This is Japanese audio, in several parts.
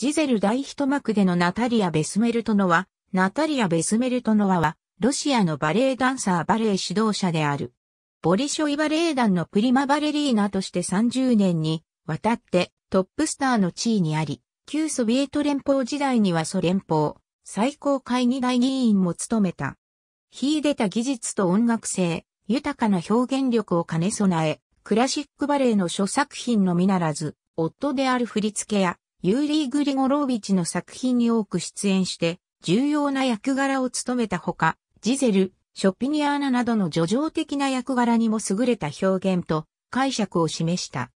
ジゼル大一幕でのナタリア・ベスメルトノワ、ナタリア・ベスメルトノワは、ロシアのバレエダンサーバレエ指導者である。ボリショイバレエ団のプリマバレリーナとして30年にわたってトップスターの地位にあり、旧ソビエト連邦時代にはソ連邦最高会議大議員も務めた。秀でた技術と音楽性、豊かな表現力を兼ね備え、クラシックバレエの諸作品のみならず、夫である振り付けやユーリー・グリゴロービチの作品に多く出演して、重要な役柄を務めたほか、ジゼル、ショピニアーナなどの叙情的な役柄にも優れた表現と解釈を示した。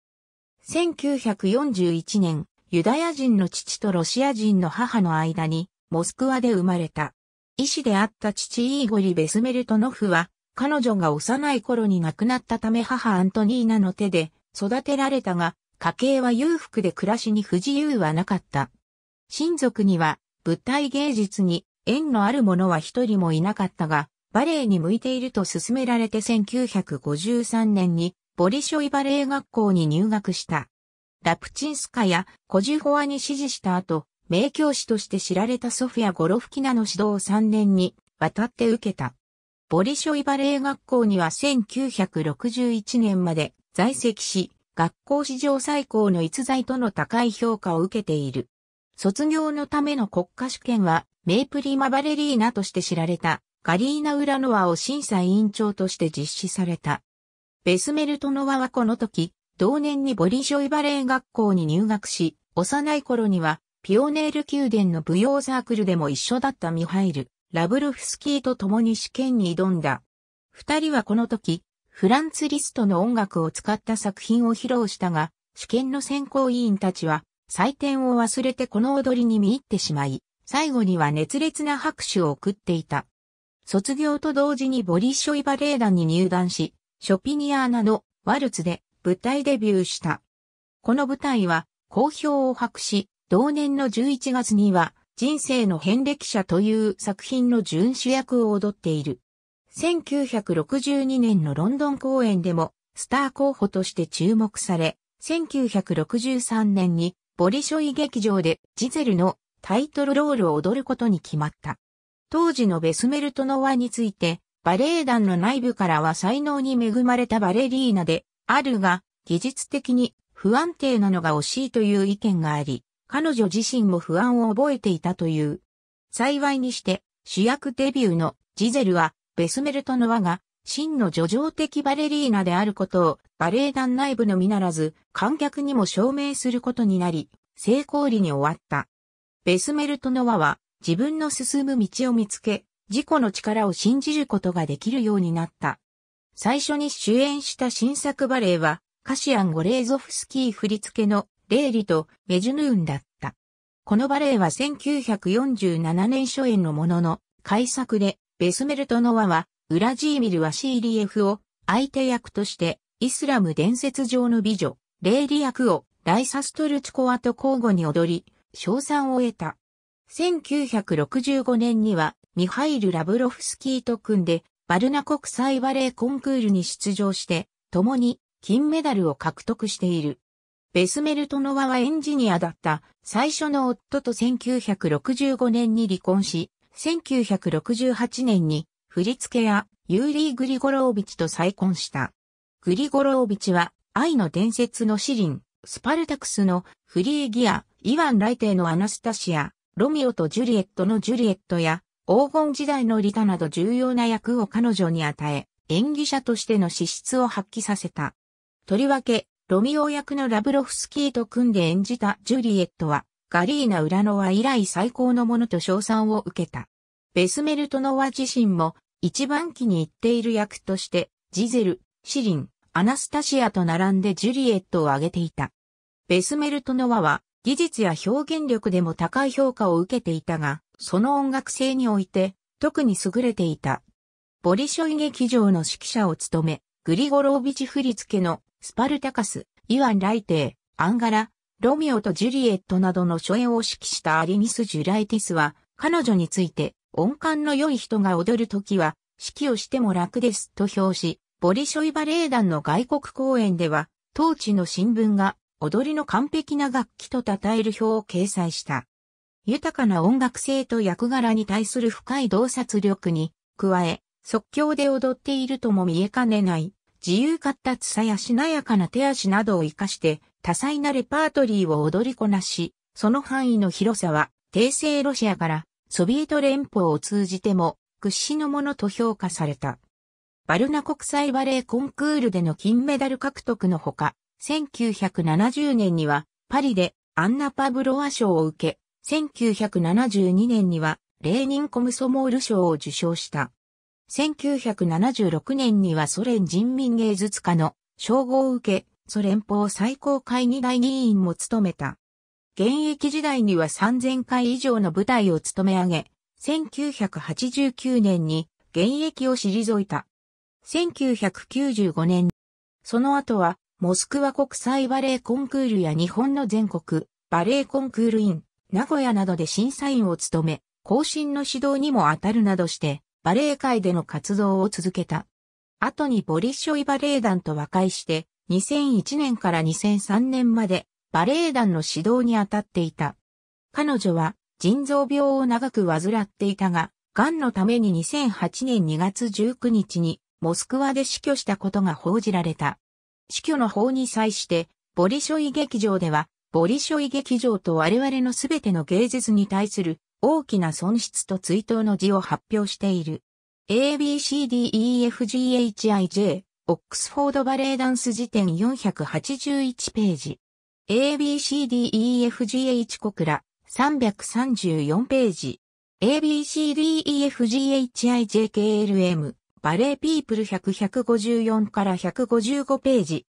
1941年、ユダヤ人の父とロシア人の母の間に、モスクワで生まれた。医師であった父イーゴリ・ベスメルトノフは、彼女が幼い頃に亡くなったため母アントニーナの手で育てられたが、家計は裕福で暮らしに不自由はなかった。親族には舞台芸術に縁のある者は一人もいなかったが、バレエに向いていると勧められて1953年にボリショイバレエ学校に入学した。ラプチンスカやコジホアに指示した後、名教師として知られたソフィア・ゴロフキナの指導を3年に渡って受けた。ボリショイバレエ学校には1961年まで在籍し、学校史上最高の逸材との高い評価を受けている。卒業のための国家試験は、メイプリマバレリーナとして知られた、ガリーナ・ウラノワを審査委員長として実施された。ベスメルトノワはこの時、同年にボリショイバレー学校に入学し、幼い頃には、ピオネール宮殿の舞踊サークルでも一緒だったミハイル、ラブルフスキーと共に試験に挑んだ。二人はこの時、フランツ・リストの音楽を使った作品を披露したが、主権の選考委員たちは採点を忘れてこの踊りに見入ってしまい、最後には熱烈な拍手を送っていた。卒業と同時にボリショイバレー団に入団し、ショピニアーナのワルツで舞台デビューした。この舞台は好評を博し、同年の11月には人生の変歴者という作品の準主役を踊っている。1962年のロンドン公演でもスター候補として注目され、1963年にボリショイ劇場でジゼルのタイトルロールを踊ることに決まった。当時のベスメルトの輪について、バレエ団の内部からは才能に恵まれたバレリーナで、あるが、技術的に不安定なのが惜しいという意見があり、彼女自身も不安を覚えていたという。幸いにして、主役デビューのジゼルはベスメルトの輪が、真の叙情的バレリーナであることを、バレエ団内部のみならず、観客にも証明することになり、成功裏に終わった。ベスメルトの輪は、自分の進む道を見つけ、自己の力を信じることができるようになった。最初に主演した新作バレエは、カシアン・ゴレーゾフスキー振り付けの、レイリとメジュヌーンだった。このバレエは1947年初演のものの、改作でベスメルトノワは、ウラジーミル・ワシーリエフを相手役として、イスラム伝説上の美女、レイリ役をライサストルチコアと交互に踊り、賞賛を得た。1965年には、ミハイル・ラブロフスキーと組んで、バルナ国際バレエコンクールに出場して、共に金メダルを獲得している。ベスメルトノワはエンジニアだった最初の夫と1965年に離婚し、1968年に振付屋ユーリー・グリゴロービチと再婚した。グリゴロービチは愛の伝説のシリン、スパルタクスのフリーギア、イワン・ライテイのアナスタシア、ロミオとジュリエットのジュリエットや黄金時代のリタなど重要な役を彼女に与え、演技者としての資質を発揮させた。とりわけ、ロミオ役のラブロフスキーと組んで演じたジュリエットは、ガリーナ・ウラノは以来最高のものと称賛を受けた。ベスメルトノワ自身も一番気に入っている役として、ジゼル、シリン、アナスタシアと並んでジュリエットを挙げていた。ベスメルトノワは技術や表現力でも高い評価を受けていたが、その音楽性において特に優れていた。ボリショイ劇場の指揮者を務め、グリゴロービチ振付のスパルタカス、イワン・ライテー、アンガラ、ロミオとジュリエットなどの初演を指揮したアリニス・ジュライティスは、彼女について、音感の良い人が踊るときは、指揮をしても楽ですと評し、ボリショイバレエ団の外国公演では、当地の新聞が踊りの完璧な楽器と称える表を掲載した。豊かな音楽性と役柄に対する深い洞察力に、加え、即興で踊っているとも見えかねない自由かったさやしなやかな手足などを活かして多彩なレパートリーを踊りこなし、その範囲の広さは、帝政ロシアからソビエト連邦を通じても屈指のものと評価された。バルナ国際バレーコンクールでの金メダル獲得のほか、1970年にはパリでアンナ・パブロワ賞を受け、1972年にはレーニン・コムソモール賞を受賞した。1976年にはソ連人民芸術家の称号を受け、ソ連邦最高会議大議員も務めた。現役時代には3000回以上の舞台を務め上げ、1989年に現役を退いた。1995年、その後はモスクワ国際バレエコンクールや日本の全国バレエコンクールイン、名古屋などで審査員を務め、更新の指導にも当たるなどして、バレエ界での活動を続けた。後にボリショイバレエ団と和解して、2001年から2003年までバレエ団の指導に当たっていた。彼女は腎臓病を長く患っていたが、癌のために2008年2月19日にモスクワで死去したことが報じられた。死去の法に際して、ボリショイ劇場では、ボリショイ劇場と我々のすべての芸術に対する大きな損失と追悼の辞を発表している。ABCDEFGHIJ、オックスフォードバレエダンス辞典481ページ。ABCDEFGH コクラ、334ページ。ABCDEFGHIJKLM、バレーピープル154から155ページ。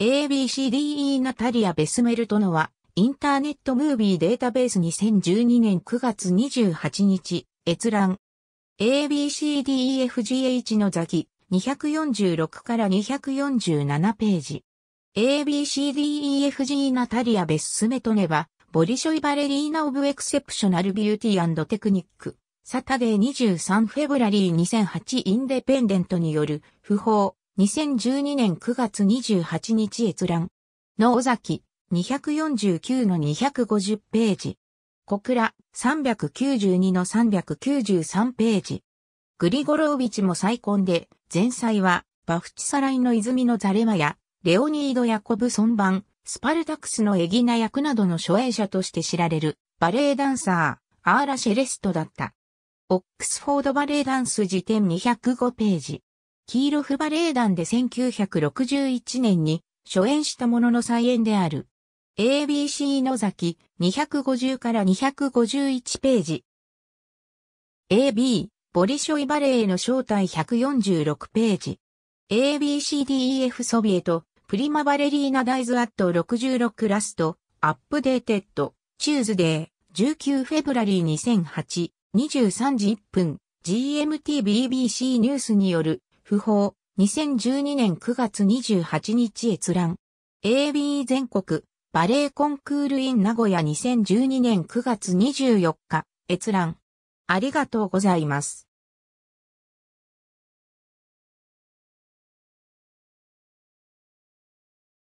ABCDE ナタリア・ベスメルトノは、インターネットムービーデータベース2012年9月28日、閲覧。ABCDEFGH のザキ、246から247ページ。ABCDEFG ナタリア・ベッスメトネバ、ボリショイ・バレリーナ・オブ・エクセプショナル・ビューティーテクニック。サタデー23フェブラリー2008インデペンデントによる、不法、2012年9月28日閲覧。野ザ崎、249の250ページ。小倉392の393ページ。グリゴロービチも再婚で、前菜は、バフチサライの泉のザレマや、レオニード・ヤコブソン版、スパルタクスのエギナ役などの初演者として知られる、バレエダンサー、アーラ・シェレストだった。オックスフォードバレエダンス辞典205ページ。キーロフバレエ団で1961年に初演したものの再演である。ABC 野崎250から251ページ。AB、ボリショイバレーの招待146ページ。ABCDEF ソビエト、プリマバレリーナダイズアット66ラスト、アップデーテッド、チューズデー、19フェブラリー2008、23時1分、GMTBBC ニュースによる、不法、2012年9月28日閲覧。AB 全国、バレエコンクールイン名古屋2012年9月24日、閲覧。ありがとうございます。